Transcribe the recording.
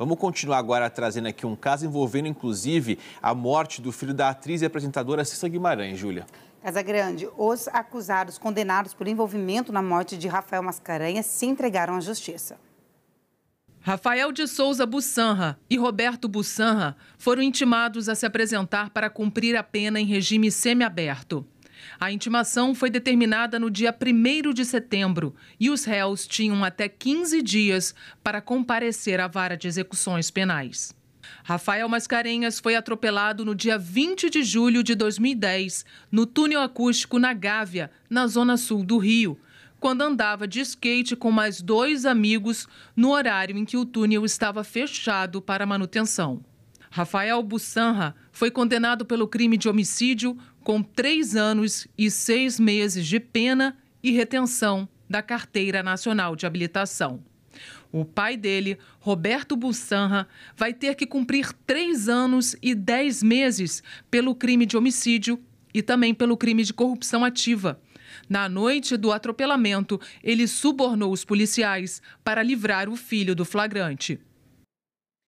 Vamos continuar agora trazendo aqui um caso envolvendo, inclusive, a morte do filho da atriz e apresentadora Cissa Guimarães, Júlia. Grande. os acusados condenados por envolvimento na morte de Rafael Mascarenhas se entregaram à justiça. Rafael de Souza Bussanra e Roberto Bussanra foram intimados a se apresentar para cumprir a pena em regime semiaberto. A intimação foi determinada no dia 1 de setembro e os réus tinham até 15 dias para comparecer à vara de execuções penais. Rafael Mascarenhas foi atropelado no dia 20 de julho de 2010, no túnel acústico na Gávea, na zona sul do Rio, quando andava de skate com mais dois amigos no horário em que o túnel estava fechado para manutenção. Rafael Bussanra foi condenado pelo crime de homicídio com três anos e seis meses de pena e retenção da Carteira Nacional de Habilitação. O pai dele, Roberto Bussanra, vai ter que cumprir três anos e dez meses pelo crime de homicídio e também pelo crime de corrupção ativa. Na noite do atropelamento, ele subornou os policiais para livrar o filho do flagrante.